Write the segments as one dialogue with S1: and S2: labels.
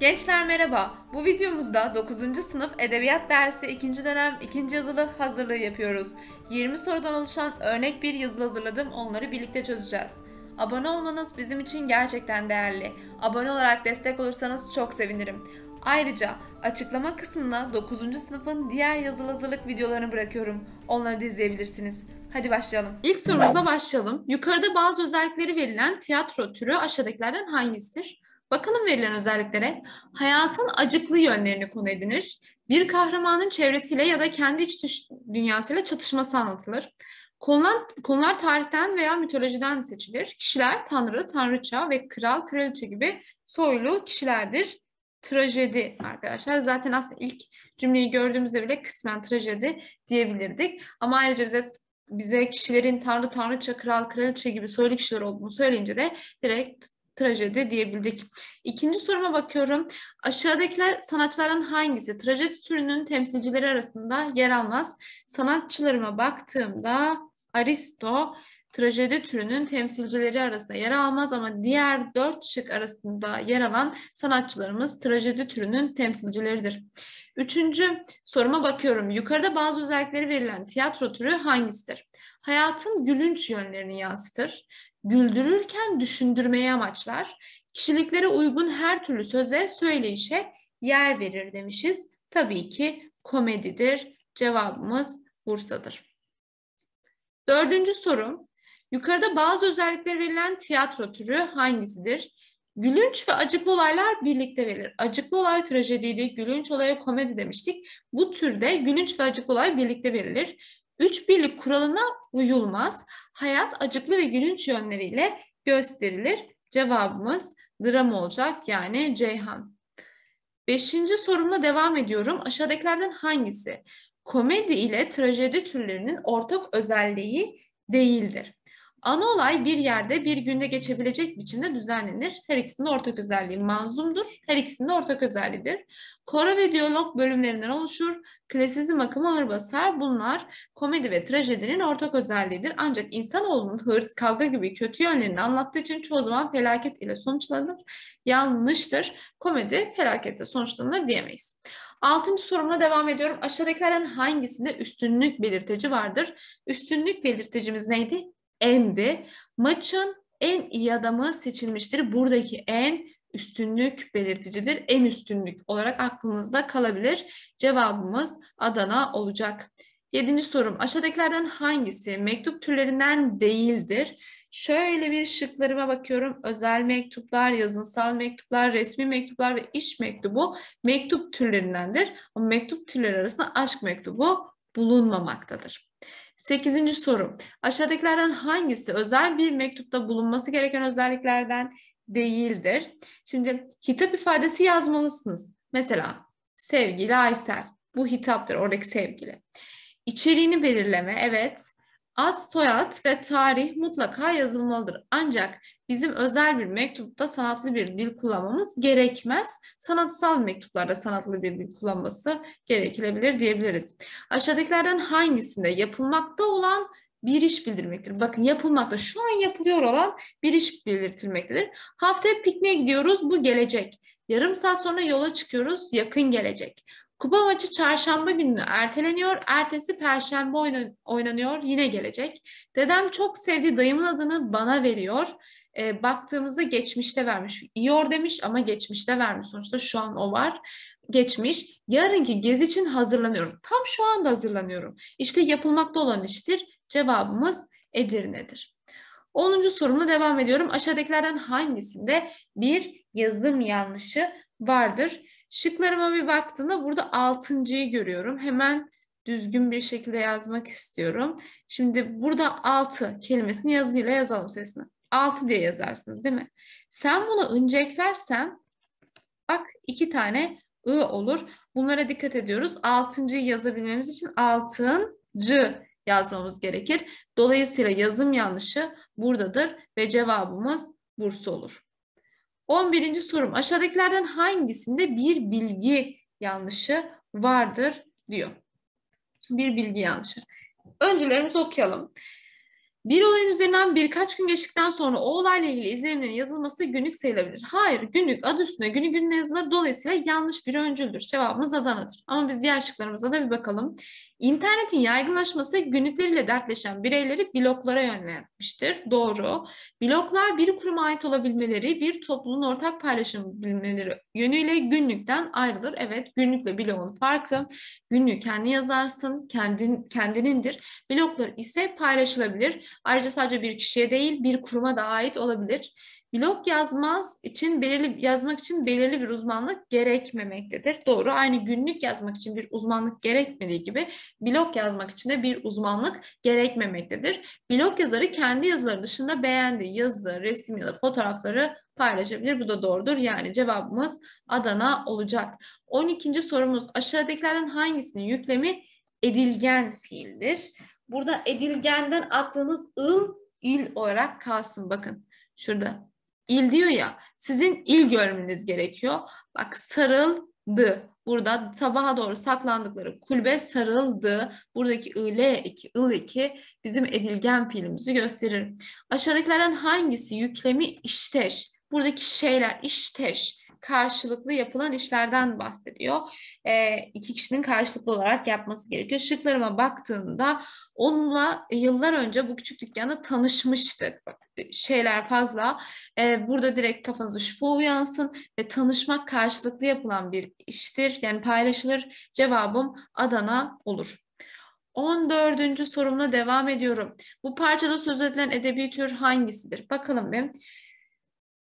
S1: Gençler merhaba. Bu videomuzda 9. sınıf edebiyat dersi 2. dönem 2. yazılı hazırlığı yapıyoruz. 20 sorudan oluşan örnek bir yazılı hazırladım. Onları birlikte çözeceğiz. Abone olmanız bizim için gerçekten değerli. Abone olarak destek olursanız çok sevinirim. Ayrıca açıklama kısmına 9. sınıfın diğer yazılı hazırlık videolarını bırakıyorum. Onları da izleyebilirsiniz. Hadi başlayalım. İlk sorumuza başlayalım. Yukarıda bazı özellikleri verilen tiyatro türü aşağıdakilerden hangisidir? Bakalım verilen özelliklere. Hayatın acıklı yönlerini konu edinir. Bir kahramanın çevresiyle ya da kendi iç dünyasıyla çatışması anlatılır. Konular, konular tarihten veya mitolojiden seçilir. Kişiler tanrı, tanrıça ve kral, kraliçe gibi soylu kişilerdir. Trajedi arkadaşlar. Zaten aslında ilk cümleyi gördüğümüzde bile kısmen trajedi diyebilirdik. Ama ayrıca bize bize kişilerin tanrı, tanrıça, kral, kraliçe gibi soylu kişiler olduğunu söyleyince de direkt trajedi diyebildik. İkinci soruma bakıyorum. Aşağıdakiler sanatçıların hangisi trajedi türünün temsilcileri arasında yer almaz? Sanatçılarıma baktığımda Aristo trajedi türünün temsilcileri arasında yer almaz ama diğer dört şık arasında yer alan sanatçılarımız trajedi türünün temsilcileridir. Üçüncü soruma bakıyorum. Yukarıda bazı özellikleri verilen tiyatro türü hangisidir? Hayatın gülünç yönlerini yansıtır güldürürken düşündürmeye amaçlar. Kişiliklere uygun her türlü söze, söyleyişe yer verir demişiz. Tabii ki komedidir. Cevabımız Bursa'dır. Dördüncü sorum. Yukarıda bazı özellikleri verilen tiyatro türü hangisidir? Gülünç ve acıklı olaylar birlikte verilir. Acıklı olay trajediydi, gülünç olaya komedi demiştik. Bu türde gülünç ve acıklı olay birlikte verilir. Üç birlik kuralına uyulmaz hayat acıklı ve gülünç yönleriyle gösterilir. Cevabımız dram olacak yani Ceyhan. Beşinci sorumla devam ediyorum. Aşağıdakilerden hangisi? Komedi ile trajedi türlerinin ortak özelliği değildir. Ana olay bir yerde bir günde geçebilecek biçimde düzenlenir. Her ikisinin ortak özelliği manzumdur. Her ikisinin ortak özelliğidir. Koro ve diyalog bölümlerinden oluşur. Klasizm akımı ağır basar. Bunlar komedi ve trajedinin ortak özelliğidir. Ancak insanoğlunun hırs, kavga gibi kötü yönlerini anlattığı için çoğu zaman felaket ile sonuçlanır. Yanlıştır. Komedi felaketle sonuçlanır diyemeyiz. Altıncı sorumla devam ediyorum. Aşağıdakilerden hangisinde üstünlük belirteci vardır? Üstünlük belirtecimiz neydi? endi. Maçın en iyi adamı seçilmiştir. Buradaki en üstünlük belirticidir. En üstünlük olarak aklınızda kalabilir. Cevabımız Adana olacak. Yedinci sorum aşağıdakilerden hangisi mektup türlerinden değildir? Şöyle bir şıklarıma bakıyorum. Özel mektuplar, yazınsal mektuplar, resmi mektuplar ve iş mektubu mektup türlerindendir. O mektup türleri arasında aşk mektubu bulunmamaktadır. Sekizinci soru. Aşağıdakilerden hangisi özel bir mektupta bulunması gereken özelliklerden değildir? Şimdi hitap ifadesi yazmalısınız. Mesela sevgili Aysel. Bu hitaptır oradaki sevgili. İçeriğini belirleme. Evet. Ad, soyad ve tarih mutlaka yazılmalıdır. Ancak bizim özel bir mektupta sanatlı bir dil kullanmamız gerekmez. Sanatsal mektuplarda sanatlı bir dil kullanması gerekilebilir diyebiliriz. Aşağıdakilerden hangisinde yapılmakta olan bir iş bildirmektir. Bakın yapılmakta şu an yapılıyor olan bir iş bildirtilmektedir. Haftaya pikniğe gidiyoruz bu gelecek. Yarım saat sonra yola çıkıyoruz yakın gelecek. Kupa maçı çarşamba günü erteleniyor. Ertesi perşembe oynanıyor. Yine gelecek. Dedem çok sevdi. Dayımın adını bana veriyor. E, baktığımızda geçmişte vermiş. İyor demiş ama geçmişte vermiş. Sonuçta şu an o var. Geçmiş. Yarınki gezi için hazırlanıyorum. Tam şu anda hazırlanıyorum. İşte yapılmakta olan iştir. Cevabımız Edirne'dir. 10. sorumla devam ediyorum. Aşağıdakilerden hangisinde bir yazım yanlışı vardır? Şıklarıma bir baktığımda burada altıncıyı görüyorum. Hemen düzgün bir şekilde yazmak istiyorum. Şimdi burada altı kelimesini yazıyla yazalım sesini. Altı diye yazarsınız değil mi? Sen bunu inceklersen bak iki tane ı olur. Bunlara dikkat ediyoruz. Altıncıyı yazabilmemiz için altın altıncı yazmamız gerekir. Dolayısıyla yazım yanlışı buradadır ve cevabımız Bursa olur. 11. sorum aşağıdakilerden hangisinde bir bilgi yanlışı vardır diyor. Bir bilgi yanlışı. Öncülerimizi okuyalım. Bir olayın üzerinden birkaç gün geçtikten sonra o olayla ilgili izlenimlerin yazılması günlük sayılabilir. Hayır, günlük adı üstüne günü gününe yazılır. Dolayısıyla yanlış bir öncüldür. Cevabımız Adana'dır. Ama biz diğer şıklarımıza da bir bakalım. İnternetin yaygınlaşması günlükleriyle dertleşen bireyleri bloklara yönlenmiştir. Doğru. Bloklar bir kuruma ait olabilmeleri, bir topluluğun ortak paylaşım bilmeleri yönüyle günlükten ayrılır. Evet, günlükle bloğun farkı. Günlüğü kendi yazarsın, kendin, kendinindir. Bloklar ise paylaşılabilir. Ayrıca sadece bir kişiye değil, bir kuruma da ait olabilir. Blog yazmaz için belirli yazmak için belirli bir uzmanlık gerekmemektedir. Doğru. Aynı günlük yazmak için bir uzmanlık gerekmediği gibi blog yazmak için de bir uzmanlık gerekmemektedir. Blog yazarı kendi yazıları dışında beğendiği yazı, resim ya da fotoğrafları paylaşabilir. Bu da doğrudur. Yani cevabımız Adana olacak. 12. sorumuz aşağıdakilerden hangisinin yüklemi edilgen fiildir? Burada edilgenden aklınız ıl, il olarak kalsın. Bakın şurada İl diyor ya sizin il görmeniz gerekiyor. Bak sarıldı. Burada sabaha doğru saklandıkları kulübe sarıldı. Buradaki il 2 ıl2 bizim edilgen pilimizi gösterir. Aşağıdakilerden hangisi yüklemi işteş? Buradaki şeyler işteş karşılıklı yapılan işlerden bahsediyor. E, iki kişinin karşılıklı olarak yapması gerekiyor. Şıklarıma baktığında onunla yıllar önce bu küçük dükkanda tanışmıştık. Bak, şeyler fazla. E, burada direkt kafanızı şüphe uyansın ve tanışmak karşılıklı yapılan bir iştir. Yani paylaşılır. Cevabım Adana olur. 14. sorumla devam ediyorum. Bu parçada söz edilen edebi tür hangisidir? Bakalım bir.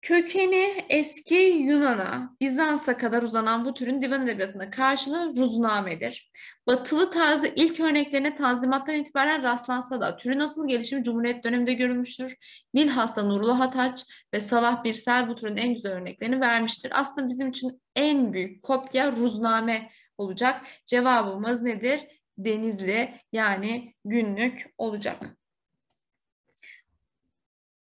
S1: Kökeni eski Yunan'a, Bizans'a kadar uzanan bu türün divan edebiyatında karşılığı ruznamedir. Batılı tarzda ilk örneklerine tanzimattan itibaren rastlansa da türün asıl gelişimi Cumhuriyet döneminde görülmüştür. Bilhassa Nurullah Hataç ve Salah Birsel bu türün en güzel örneklerini vermiştir. Aslında bizim için en büyük kopya ruzname olacak. Cevabımız nedir? Denizli yani günlük olacak.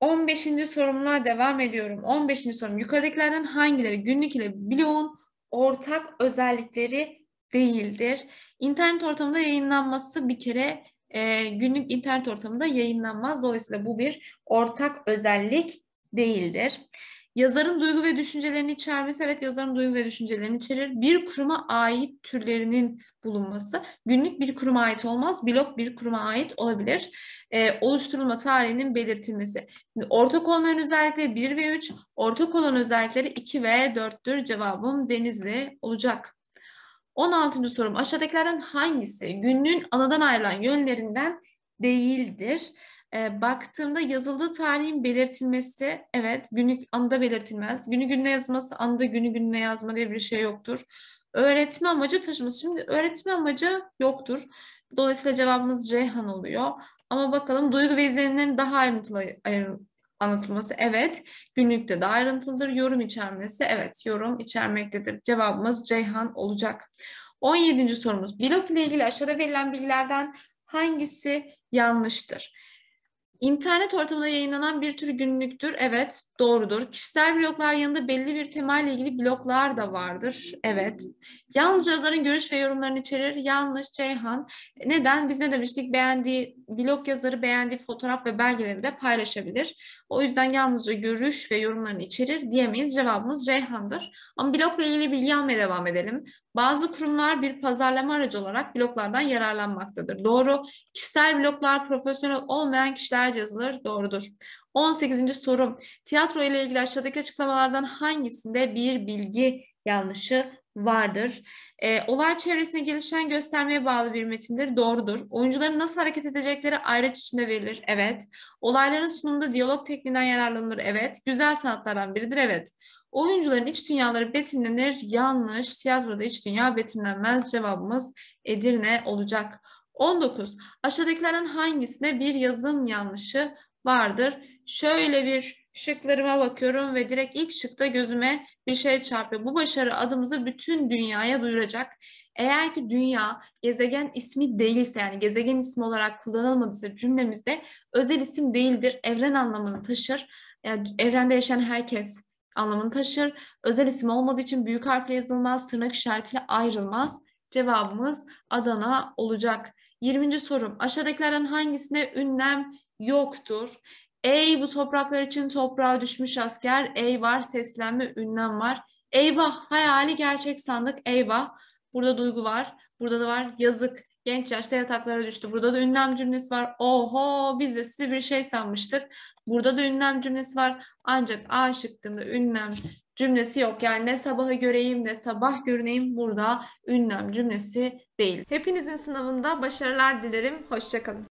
S1: 15. sorumla devam ediyorum. 15. sorum yukarıdakilerden hangileri günlük ile bloğun ortak özellikleri değildir? İnternet ortamında yayınlanması bir kere e, günlük internet ortamında yayınlanmaz. Dolayısıyla bu bir ortak özellik değildir. Yazarın duygu ve düşüncelerini içermesi, evet yazarın duygu ve düşüncelerini içerir. Bir kuruma ait türlerinin bulunması, günlük bir kuruma ait olmaz, blok bir kuruma ait olabilir. E, oluşturulma tarihinin belirtilmesi. Şimdi ortak olmayan özellikleri 1 ve 3, ortak olan özellikleri 2 ve 4'tür. Cevabım Denizli olacak. 16. sorum aşağıdakilerden hangisi günlüğün anadan ayrılan yönlerinden değildir? e, baktığımda yazıldığı tarihin belirtilmesi evet günlük anda belirtilmez. Günü gününe yazması anda günü gününe yazma diye bir şey yoktur. Öğretme amacı taşıması. Şimdi öğretme amacı yoktur. Dolayısıyla cevabımız Ceyhan oluyor. Ama bakalım duygu ve izlenimlerin daha ayrıntılı ayrı, anlatılması evet. Günlükte de ayrıntılıdır. Yorum içermesi evet. Yorum içermektedir. Cevabımız Ceyhan olacak. 17. sorumuz. Blok ile ilgili aşağıda verilen bilgilerden hangisi yanlıştır? İnternet ortamında yayınlanan bir tür günlüktür. Evet, doğrudur. Kişisel bloglar yanında belli bir temayla ilgili bloglar da vardır. Evet. Yalnızca yazarın görüş ve yorumlarını içerir. Yanlış Ceyhan. Neden? Biz ne demiştik? Beğendiği blog yazarı beğendiği fotoğraf ve belgeleri de paylaşabilir. O yüzden yalnızca görüş ve yorumlarını içerir diyemeyiz. Cevabımız Ceyhan'dır. Ama blogla ilgili bilgi almaya devam edelim. Bazı kurumlar bir pazarlama aracı olarak bloglardan yararlanmaktadır. Doğru. Kişisel bloglar profesyonel olmayan kişiler güzel yazılır doğrudur. 18. Sorum, Tiyatro ile ilgili aşağıdaki açıklamalardan hangisinde bir bilgi yanlışı vardır. E, olay çevresine gelişen göstermeye bağlı bir metindir. Doğrudur. Oyuncuların nasıl hareket edecekleri ayraç içinde verilir. Evet. Olayların sunumunda diyalog tekniğinden yararlanılır. Evet. Güzel sanatlardan biridir. Evet. Oyuncuların iç dünyaları betimlenir. Yanlış. Tiyatroda iç dünya betimlenmez. Cevabımız Edirne olacak. 19. Aşağıdakilerden hangisine bir yazım yanlışı vardır? Şöyle bir şıklarıma bakıyorum ve direkt ilk şıkta gözüme bir şey çarpıyor. Bu başarı adımızı bütün dünyaya duyuracak. Eğer ki dünya gezegen ismi değilse yani gezegen ismi olarak kullanılmadıysa cümlemizde özel isim değildir. Evren anlamını taşır. Yani evrende yaşayan herkes anlamını taşır. Özel isim olmadığı için büyük harfle yazılmaz, tırnak işaretiyle ayrılmaz. Cevabımız Adana olacak. 20. sorum. Aşağıdakilerden hangisine ünlem yoktur? Ey bu topraklar için toprağa düşmüş asker. Ey var seslenme ünlem var. Eyvah hayali gerçek sandık. Eyvah burada duygu var. Burada da var yazık. Genç yaşta yataklara düştü. Burada da ünlem cümlesi var. Oho biz de sizi bir şey sanmıştık. Burada da ünlem cümlesi var. Ancak A şıkkında ünlem cümlesi yok. Yani ne sabahı göreyim ne sabah görüneyim burada ünlem cümlesi değil. Hepinizin sınavında başarılar dilerim. Hoşçakalın.